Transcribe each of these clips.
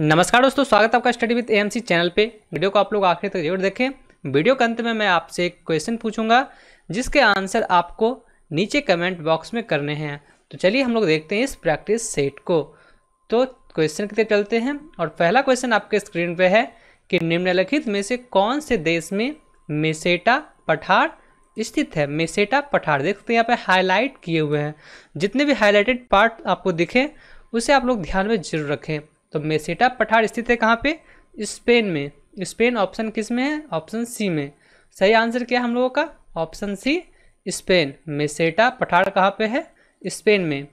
नमस्कार दोस्तों स्वागत है आपका स्टडी विद एएमसी चैनल पे वीडियो को आप लोग आखिर तक जरूर देखें वीडियो के अंत में मैं आपसे एक क्वेश्चन पूछूंगा जिसके आंसर आपको नीचे कमेंट बॉक्स में करने हैं तो चलिए हम लोग देखते हैं इस प्रैक्टिस सेट को तो क्वेश्चन की तरफ चलते हैं और पहला क्वेश्चन आपके स्क्रीन पर है कि निम्नलिखित में से कौन से देश में मेसेटा पठार स्थित है मेसेटा पठार देख सकते हैं यहाँ पर हाईलाइट किए हुए हैं जितने भी हाईलाइटेड पार्ट आपको दिखे उसे आप लोग ध्यान में जरूर रखें तो मेसेटा पठार स्थित है कहाँ पे स्पेन में स्पेन ऑप्शन किस में है ऑप्शन सी में सही आंसर क्या है हम लोगों का ऑप्शन सी स्पेन मेसेटा पठार कहाँ पे है स्पेन में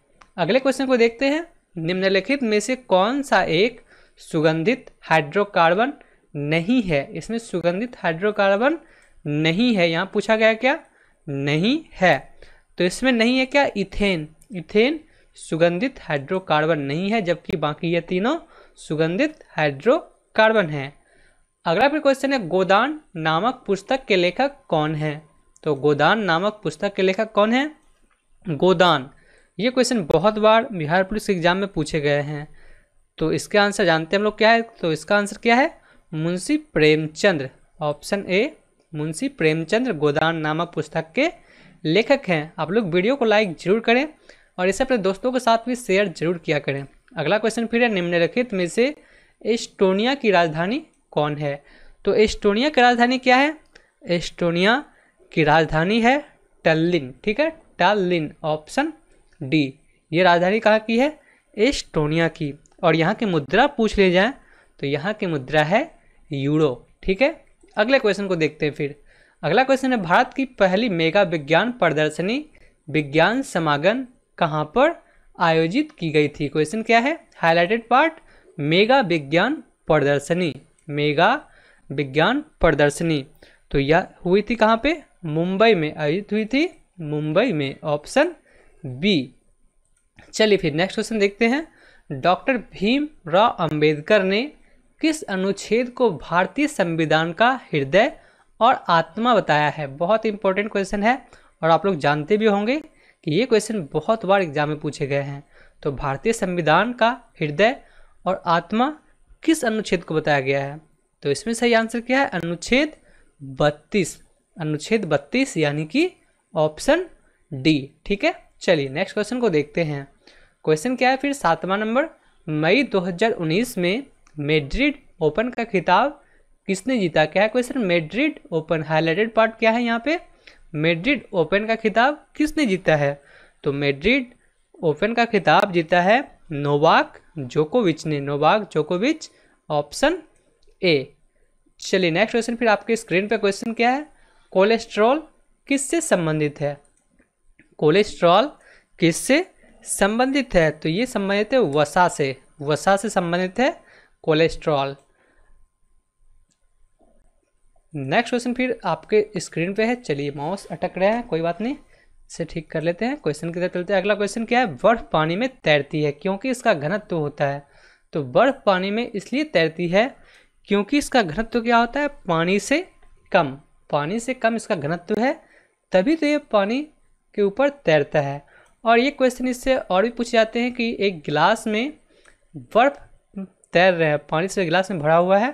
अगले क्वेश्चन को देखते हैं निम्नलिखित में से कौन सा एक सुगंधित हाइड्रोकार्बन नहीं है इसमें सुगंधित हाइड्रोकार्बन नहीं है यहाँ पूछा गया क्या नहीं है तो इसमें नहीं है क्या इथेन इथेन सुगंधित हाइड्रोकार्बन नहीं है जबकि बाकी ये तीनों सुगंधित हाइड्रोकार्बन हैं अगला फिर क्वेश्चन है गोदान नामक पुस्तक के लेखक कौन है तो गोदान नामक पुस्तक के लेखक कौन है गोदान ये क्वेश्चन बहुत बार बिहार पुलिस के एग्जाम में पूछे गए हैं तो इसके आंसर जानते हैं हम लोग क्या है तो इसका आंसर क्या है मुंशी प्रेमचंद्र ऑप्शन ए मुंशी प्रेमचंद्र गोदान नामक पुस्तक के लेखक हैं आप लोग वीडियो को लाइक ज़रूर करें और इसे अपने दोस्तों के साथ भी शेयर जरूर किया करें अगला क्वेश्चन फिर है निम्नलिखित में से एस्टोनिया की राजधानी कौन है तो एस्टोनिया की राजधानी क्या है एस्टोनिया की राजधानी है टल्लिन ठीक है टल्लिन ऑप्शन डी ये राजधानी कहाँ की है एस्टोनिया की और यहाँ की मुद्रा पूछ ले जाए तो यहाँ की मुद्रा है यूरो ठीक है अगले क्वेश्चन को देखते हैं फिर अगला क्वेश्चन है भारत की पहली मेगा विज्ञान प्रदर्शनी विज्ञान समागम कहाँ पर आयोजित की गई थी क्वेश्चन क्या है हाईलाइटेड पार्ट मेगा विज्ञान प्रदर्शनी मेगा विज्ञान प्रदर्शनी तो यह हुई थी कहाँ पे मुंबई में आयोजित हुई थी मुंबई में ऑप्शन बी चलिए फिर नेक्स्ट क्वेश्चन देखते हैं डॉक्टर भीम राव अम्बेडकर ने किस अनुच्छेद को भारतीय संविधान का हृदय और आत्मा बताया है बहुत इंपॉर्टेंट क्वेश्चन है और आप लोग जानते भी होंगे कि ये क्वेश्चन बहुत बार एग्जाम में पूछे गए हैं तो भारतीय संविधान का हृदय और आत्मा किस अनुच्छेद को बताया गया है तो इसमें सही आंसर क्या है अनुच्छेद बत्तीस अनुच्छेद बत्तीस यानी कि ऑप्शन डी ठीक है चलिए नेक्स्ट क्वेश्चन को देखते हैं क्वेश्चन क्या है फिर सातवां नंबर मई 2019 में मेड्रिड ओपन का खिताब किसने जीता क्या है question Madrid open highlighted part क्या है यहाँ पे मेड्रिड ओपन का खिताब किसने जीता है तो मेड्रिड ओपन का खिताब जीता है नोवाक जोकोविच ने नोवाक जोकोविच ऑप्शन ए चलिए नेक्स्ट क्वेश्चन फिर आपके स्क्रीन पे क्वेश्चन क्या है कोलेस्ट्रॉल किससे संबंधित है कोलेस्ट्रॉल किससे संबंधित है तो ये संबंधित है वसा से वसा से संबंधित है कोलेस्ट्रॉल नेक्स्ट क्वेश्चन फिर आपके स्क्रीन पे है चलिए माउस अटक रहे हैं कोई बात नहीं इसे ठीक कर लेते हैं क्वेश्चन की तरफ चलते हैं अगला क्वेश्चन क्या है बर्फ पानी में तैरती है क्योंकि इसका घनत्व होता है तो बर्फ पानी में इसलिए तैरती है क्योंकि इसका घनत्व क्या होता है पानी से कम पानी से कम इसका घनत्व है तभी तो ये पानी के ऊपर तैरता है और ये क्वेश्चन इससे और भी पूछे जाते हैं कि एक गिलास में बर्फ तैर रहे हैं पानी से गिलास में भरा हुआ है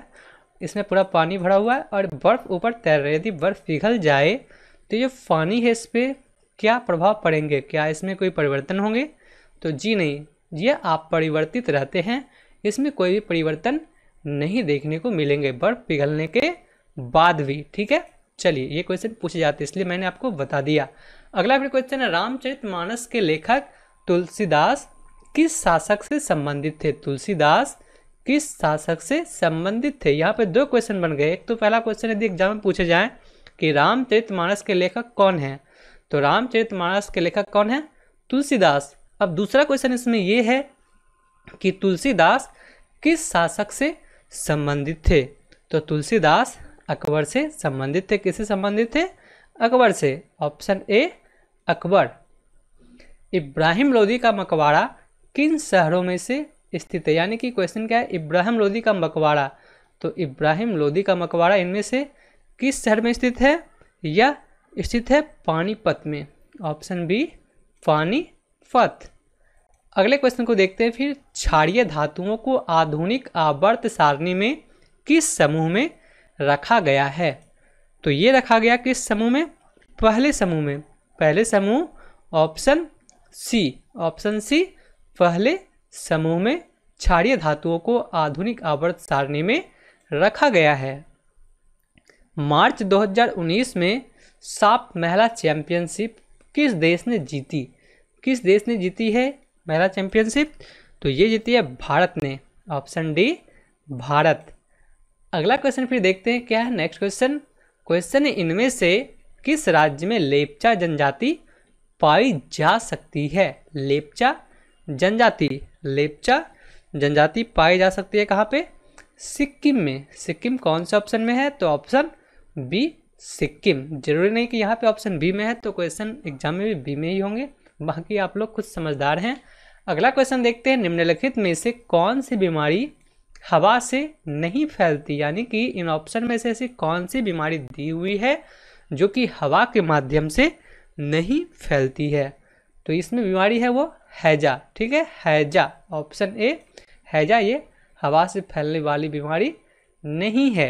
इसमें पूरा पानी भरा हुआ है और बर्फ़ ऊपर तैर रही है यदि बर्फ़ पिघल जाए तो ये पानी है इस पर क्या प्रभाव पड़ेंगे क्या इसमें कोई परिवर्तन होंगे तो जी नहीं ये आप परिवर्तित रहते हैं इसमें कोई भी परिवर्तन नहीं देखने को मिलेंगे बर्फ़ पिघलने के बाद भी ठीक है चलिए ये क्वेश्चन पूछे जाते इसलिए मैंने आपको बता दिया अगला फिर क्वेश्चन है रामचरित मानस के लेखक तुलसीदास किस शासक से संबंधित थे तुलसीदास किस शासक से संबंधित थे यहाँ पे दो क्वेश्चन बन गए एक तो पहला क्वेश्चन यदि एग्जाम में पूछे जाए कि रामचरित मानस के लेखक कौन है तो रामचरित मानस के लेखक कौन है तुलसीदास अब दूसरा क्वेश्चन इसमें ये है कि तुलसीदास किस शासक से संबंधित थे तो तुलसीदास अकबर से संबंधित थे किससे संबंधित थे अकबर से ऑप्शन ए अकबर इब्राहिम लोधी का मकबरा किन शहरों में से स्थित है यानी कि क्वेश्चन क्या है इब्राहिम लोदी का मकवाड़ा तो इब्राहिम लोदी का मकवाड़ा इनमें से किस शहर में स्थित है यह स्थित है पानीपत में ऑप्शन बी पानीपत अगले क्वेश्चन को देखते हैं फिर क्षारीय धातुओं को आधुनिक आवर्त सारणी में किस समूह में रखा गया है तो ये रखा गया किस समूह में पहले समूह में पहले समूह ऑप्शन सी ऑप्शन सी पहले समूह में क्षारिय धातुओं को आधुनिक आवर्त सारणी में रखा गया है मार्च 2019 में साप महिला चैंपियनशिप किस देश ने जीती किस देश ने जीती है महिला चैंपियनशिप तो ये जीती है भारत ने ऑप्शन डी भारत अगला क्वेश्चन फिर देखते हैं क्या है नेक्स्ट क्वेश्चन क्वेश्चन इनमें से किस राज्य में लेपचा जनजाति पाई जा सकती है लेपचा जनजाति लेपचा जनजाति पाई जा सकती है कहाँ पे सिक्किम में सिक्किम कौन से ऑप्शन में है तो ऑप्शन बी सिक्किम जरूरी नहीं कि यहाँ पे ऑप्शन बी में है तो क्वेश्चन एग्जाम में भी बी में ही होंगे बाकी आप लोग कुछ समझदार हैं अगला क्वेश्चन देखते हैं निम्नलिखित में से कौन सी बीमारी हवा से नहीं फैलती यानी कि इन ऑप्शन में से ऐसी कौन सी बीमारी दी हुई है जो कि हवा के माध्यम से नहीं फैलती है तो इसमें बीमारी है वो हैजा ठीक है हैजा ऑप्शन ए हैजा ये हवा से फैलने वाली बीमारी नहीं है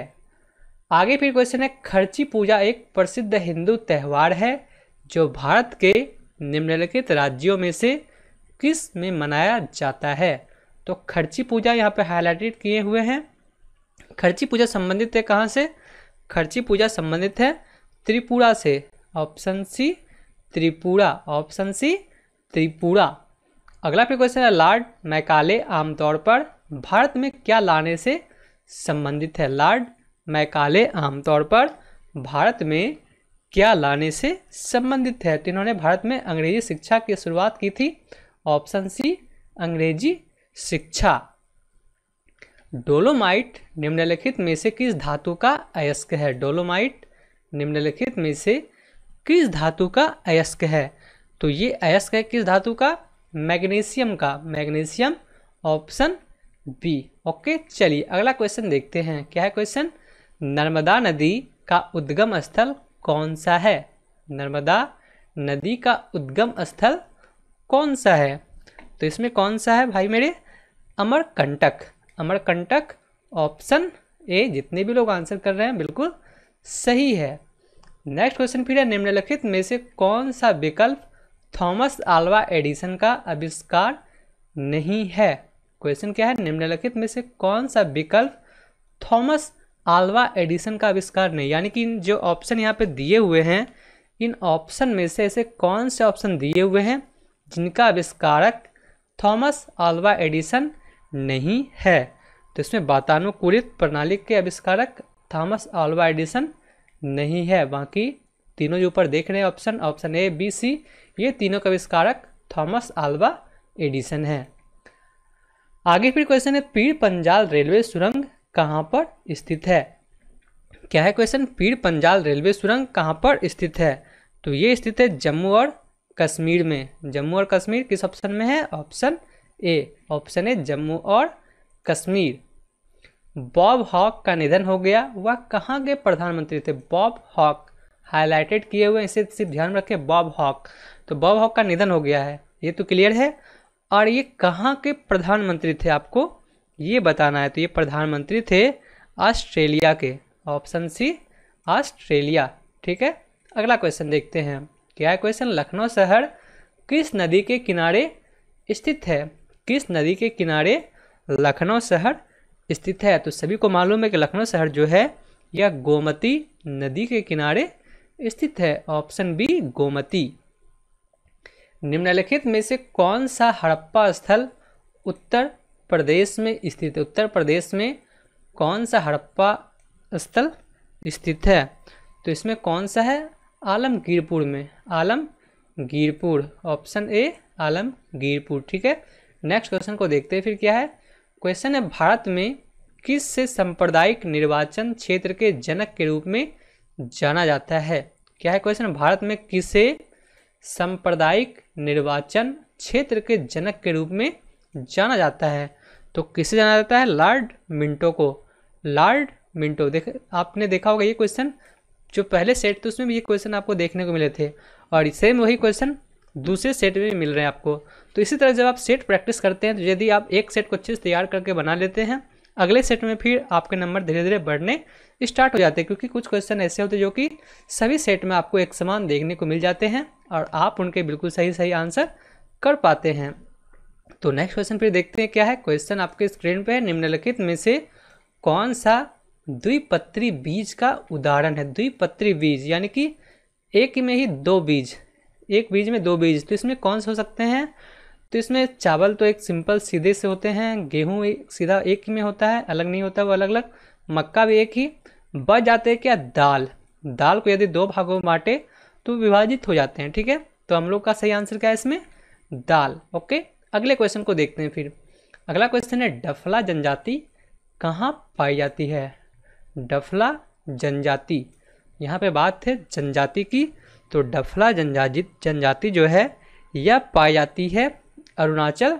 आगे फिर क्वेश्चन है खर्ची पूजा एक प्रसिद्ध हिंदू त्यौहार है जो भारत के निम्नलिखित राज्यों में से किस में मनाया जाता है तो खर्ची पूजा यहाँ पे हाईलाइटेड किए हुए हैं खर्ची पूजा संबंधित है कहाँ से खर्ची पूजा संबंधित है त्रिपुरा से option C Tripura option C Tripura अगला फिर क्वेश्चन है लॉर्ड मैकाले आमतौर पर भारत में क्या लाने से संबंधित है लॉर्ड मैकाले आमतौर पर भारत में क्या लाने से संबंधित है तो इन्होंने भारत में अंग्रेजी शिक्षा की शुरुआत की थी ऑप्शन सी अंग्रेजी शिक्षा डोलोमाइट निम्नलिखित में से किस धातु का अयस्क है डोलोमाइट निम्नलिखित में से किस धातु का अयस्क है तो ये अयस्क है किस धातु का मैग्नीशियम का मैग्नीशियम ऑप्शन बी ओके चलिए अगला क्वेश्चन देखते हैं क्या है क्वेश्चन नर्मदा नदी का उद्गम स्थल कौन सा है नर्मदा नदी का उद्गम स्थल कौन सा है तो इसमें कौन सा है भाई मेरे अमरकंटक अमरकंटक ऑप्शन ए जितने भी लोग आंसर कर रहे हैं बिल्कुल सही है नेक्स्ट क्वेश्चन फिर है निम्नलिखित में से कौन सा विकल्प थॉमस आल्वा एडिसन का आविष्कार नहीं है क्वेश्चन क्या है निम्नलिखित में से कौन सा विकल्प थॉमस आल्वा एडिसन का आविष्कार नहीं यानी कि जो ऑप्शन यहाँ पे दिए हुए हैं इन ऑप्शन में से ऐसे कौन से ऑप्शन दिए हुए हैं जिनका आविष्कारक थॉमस आल्वा एडिसन नहीं है तो इसमें वातानुकूलित प्रणाली के आविष्कारक थॉमस आल्वा एडिसन नहीं है बाकी तीनों जो ऊपर देख रहे हैं option option A B C ये तीनों का आविष्कारक थॉमस आल्वा एडिसन है आगे फिर क्वेश्चन है पीर पंजाल रेलवे सुरंग कहाँ पर स्थित है क्या है क्वेश्चन पीर पंजाल रेलवे सुरंग कहाँ पर स्थित है तो ये स्थित है जम्मू और कश्मीर में जम्मू और कश्मीर किस ऑप्शन में है ऑप्शन ए ऑप्शन है जम्मू और कश्मीर बॉब हॉक का निधन हो गया वह कहाँ के प्रधानमंत्री थे बॉब हॉक हाईलाइटेड किए हुए इसे सिर्फ ध्यान में रखें बॉब हॉक तो बॉब हॉक का निधन हो गया है ये तो क्लियर है और ये कहाँ के प्रधानमंत्री थे आपको ये बताना है तो ये प्रधानमंत्री थे ऑस्ट्रेलिया के ऑप्शन सी ऑस्ट्रेलिया ठीक है अगला क्वेश्चन देखते हैं क्या है क्वेश्चन लखनऊ शहर किस नदी के किनारे स्थित है किस नदी के किनारे लखनऊ शहर स्थित है तो सभी को मालूम है कि लखनऊ शहर जो है यह गोमती नदी के किनारे स्थित है ऑप्शन बी गोमती निम्नलिखित में से कौन सा हड़प्पा स्थल उत्तर प्रदेश में स्थित है उत्तर प्रदेश में कौन सा हड़प्पा स्थल स्थित है तो इसमें कौन सा है आलमगीरपुर में आलमगीरपुर ऑप्शन ए आलमगीरपुर ठीक है नेक्स्ट क्वेश्चन को देखते हैं फिर क्या है क्वेश्चन है भारत में किस से सांप्रदायिक निर्वाचन क्षेत्र के जनक के रूप में जाना जाता है क्या है क्वेश्चन भारत में किसे सांप्रदायिक निर्वाचन क्षेत्र के जनक के रूप में जाना जाता है तो किसे जाना जाता है लॉर्ड मिंटो को लॉर्ड मिंटो देख आपने देखा होगा ये क्वेश्चन जो पहले सेट थे उसमें भी ये क्वेश्चन आपको देखने को मिले थे और सेम वही क्वेश्चन दूसरे सेट में मिल रहे हैं आपको तो इसी तरह जब आप सेट प्रैक्टिस करते हैं तो यदि आप एक सेट को अच्छे से तैयार करके बना लेते हैं अगले सेट में फिर आपके नंबर धीरे धीरे बढ़ने स्टार्ट हो जाते हैं क्योंकि कुछ क्वेश्चन ऐसे होते हैं जो कि सभी सेट में आपको एक समान देखने को मिल जाते हैं और आप उनके बिल्कुल सही सही आंसर कर पाते हैं तो नेक्स्ट क्वेश्चन फिर देखते हैं क्या है क्वेश्चन आपके स्क्रीन पर है निम्नलिखित में से कौन सा द्विपत्री बीज का उदाहरण है द्विपत्री बीज यानी कि एक में ही दो बीज एक बीज में दो बीज तो इसमें कौन से हो सकते हैं तो इसमें चावल तो एक सिंपल सीधे से होते हैं गेहूँ सीधा एक ही में होता है अलग नहीं होता वो अलग अलग मक्का भी एक ही बच जाते हैं क्या दाल दाल को यदि दो भागों में बांटे तो विभाजित हो जाते हैं ठीक है तो हम लोग का सही आंसर क्या है इसमें दाल ओके अगले क्वेश्चन को देखते हैं फिर अगला क्वेश्चन है डफला जनजाति कहाँ पाई जाती है डफला जनजाति यहाँ पे बात है जनजाति की तो डफला जनजाति जनजाति जो है यह पाई जाती है अरुणाचल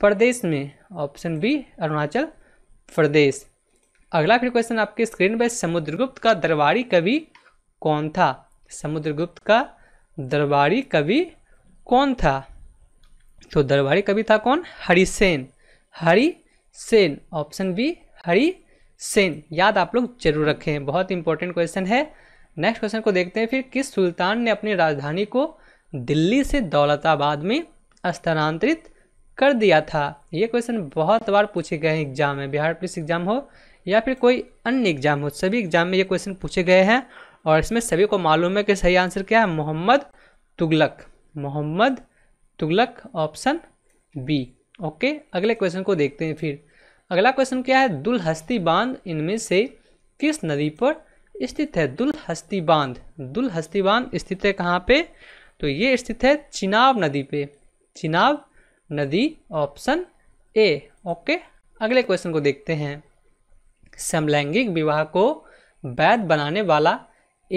प्रदेश में ऑप्शन बी अरुणाचल प्रदेश अगला फिर क्वेश्चन आपके स्क्रीन पर समुद्रगुप्त का दरबारी कवि कौन था समुद्रगुप्त का दरबारी कवि कौन था तो दरबारी कवि था कौन हरिसेन हरिसेन ऑप्शन बी हरिसेन याद आप लोग जरूर रखें बहुत इंपॉर्टेंट क्वेश्चन है नेक्स्ट क्वेश्चन को देखते हैं फिर किस सुल्तान ने अपनी राजधानी को दिल्ली से दौलताबाद में स्थानांतरित कर दिया था ये क्वेश्चन बहुत बार पूछे गए हैं एग्जाम में बिहार पुलिस एग्जाम हो या फिर कोई अन्य एग्जाम हो सभी एग्जाम में ये क्वेश्चन पूछे गए हैं और इसमें सभी को मालूम है कि सही आंसर क्या है Mohammad Tughlaq Mohammad Tughlaq option B okay अगले क्वेश्चन को देखते हैं फिर अगला क्वेश्चन क्या है दुलहस्ती बांध इनमें से किस नदी पर स्थित है दुलहस्ती बांध दुलहस्ती बांध स्थित है कहाँ पे तो ये स्थित है चिनाब नदी पे चिनाब नदी ऑप्शन ए ओके अगले क्वेश्चन को देखते हैं समलैंगिक विवाह को वैध बनाने वाला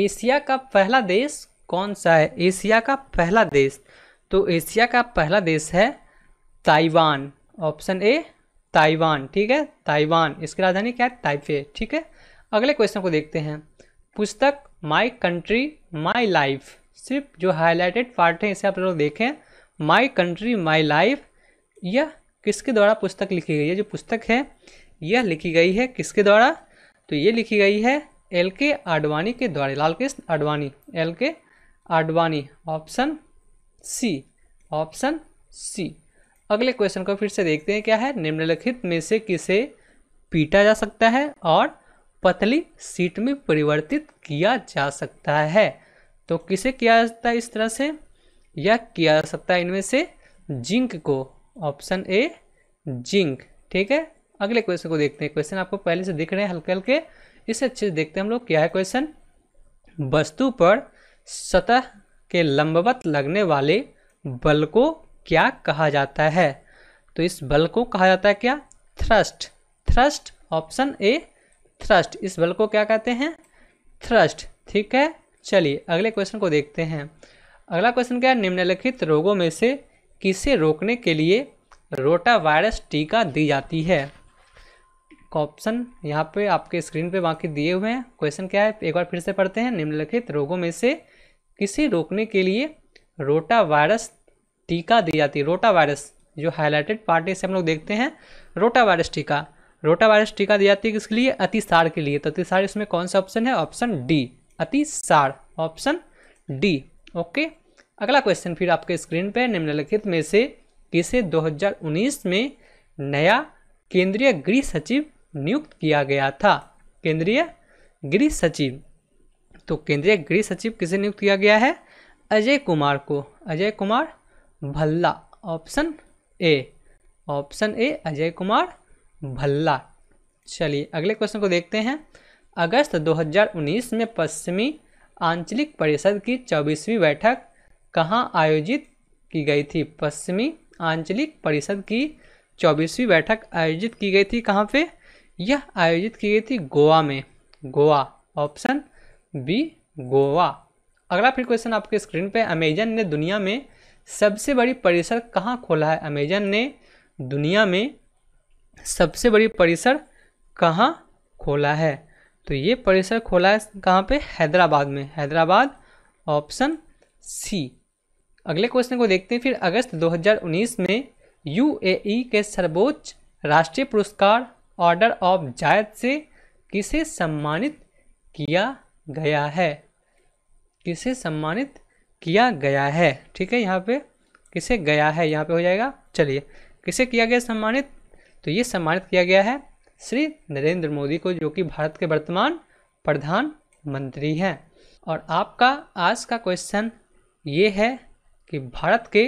एशिया का पहला देश कौन सा है एशिया का पहला देश तो एशिया का पहला देश है ताइवान ऑप्शन ए ताइवान ठीक है ताइवान इसकी राजधानी क्या है ताइपे ठीक है अगले क्वेश्चन को देखते हैं पुस्तक माई कंट्री माई लाइफ सिर्फ जो हाईलाइटेड पार्ट है इसे आप लोग देखें माई कंट्री माई लाइफ यह किसके द्वारा पुस्तक लिखी गई है जो पुस्तक है यह लिखी गई है किसके द्वारा तो ये लिखी गई है एल के आडवाणी के द्वारा लाल Krishna Advani L K Advani option C option C अगले क्वेश्चन को फिर से देखते हैं क्या है निम्नलिखित में से किसे पीटा जा सकता है और पतली सीट में परिवर्तित किया जा सकता है तो किसे किया जाता है इस तरह से या किया जा सकता है इनमें से जिंक को ऑप्शन ए जिंक ठीक है अगले क्वेश्चन को देखते हैं क्वेश्चन आपको पहले से दिख रहे हैं हल्के हल्के इसे अच्छे से देखते हैं हम लोग क्या है क्वेश्चन वस्तु पर सतह के लंबवत लगने वाले बल को क्या कहा जाता है तो इस बल को कहा जाता है क्या thrust thrust option A thrust इस बल को क्या कहते हैं थ्रस्ट ठीक है चलिए अगले क्वेश्चन को देखते हैं अगला क्वेश्चन क्या है निम्नलिखित रोगों में से किसे रोकने के लिए रोटा वायरस टीका दी जाती है ऑप्शन यहाँ पे आपके स्क्रीन पे बाकी दिए हुए हैं क्वेश्चन क्या है एक बार फिर से पढ़ते हैं निम्नलिखित रोगों में से किसे रोकने के लिए रोटा वायरस टीका दी जाती है रोटा वायरस जो हाईलाइटेड पार्टी से हम लोग देखते हैं रोटा वायरस टीका रोटा वायरस टीका दी जाती है किसके लिए अतिसार के लिए तो अतिसार इसमें कौन सा ऑप्शन है ऑप्शन डी अतिसार ऑप्शन डी ओके अगला क्वेश्चन फिर आपके स्क्रीन पर निम्नलिखित में से किसे 2019 में नया केंद्रीय गृह सचिव नियुक्त किया गया था केंद्रीय गृह सचिव तो केंद्रीय गृह सचिव किसे नियुक्त किया गया है अजय कुमार को Ajay Kumar Bhalla option A option A Ajay Kumar Bhalla चलिए अगले क्वेश्चन को देखते हैं अगस्त 2019 में पश्चिमी आंचलिक परिषद की चौबीसवीं बैठक कहाँ आयोजित की गई थी पश्चिमी आंचलिक परिषद की चौबीसवीं बैठक आयोजित की गई थी कहाँ पे यह आयोजित की गई थी गोवा में गोवा ऑप्शन बी गोवा अगला फिर क्वेश्चन आपके स्क्रीन पे अमेजन ने दुनिया में सबसे बड़ी परिसर कहाँ खोला है अमेजन ने दुनिया में सबसे बड़ी परिसर कहाँ खोला है तो ये परिसर खोला है कहाँ पे हैदराबाद में हैदराबाद ऑप्शन सी अगले क्वेश्चन को देखते हैं फिर अगस्त 2019 में यूएई e के सर्वोच्च राष्ट्रीय पुरस्कार ऑर्डर ऑफ जायद से किसे सम्मानित किया गया है किसे सम्मानित किया गया है ठीक है यहाँ पे किसे गया है यहाँ पे हो जाएगा चलिए किसे किया गया सम्मानित तो ये सम्मानित किया गया है श्री नरेंद्र मोदी को जो कि भारत के वर्तमान प्रधानमंत्री हैं और आपका आज का क्वेश्चन ये है कि भारत के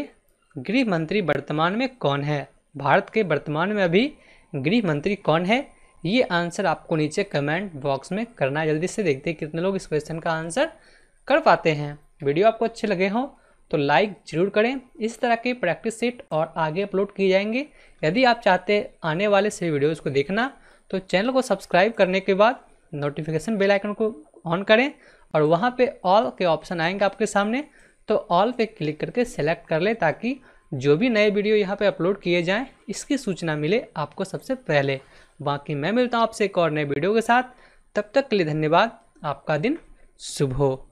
गृह मंत्री वर्तमान में कौन है भारत के वर्तमान में अभी गृह मंत्री कौन है ये आंसर आपको नीचे कमेंट बॉक्स में करना है जल्दी से देखते हैं कितने लोग इस क्वेश्चन का आंसर कर पाते हैं वीडियो आपको अच्छे लगे हों तो लाइक जरूर करें इस तरह के प्रैक्टिस सेट और आगे अपलोड किए जाएंगे यदि आप चाहते आने वाले सभी वीडियोज़ को देखना तो चैनल को सब्सक्राइब करने के बाद नोटिफिकेशन बेल आइकन को ऑन करें और वहाँ पे ऑल के ऑप्शन आएंगे आपके सामने तो ऑल पे क्लिक करके सेलेक्ट कर लें ताकि जो भी नए वीडियो यहाँ पे अपलोड किए जाएं इसकी सूचना मिले आपको सबसे पहले बाकी मैं मिलता हूँ आपसे एक और नए वीडियो के साथ तब तक के लिए धन्यवाद आपका दिन शुभ हो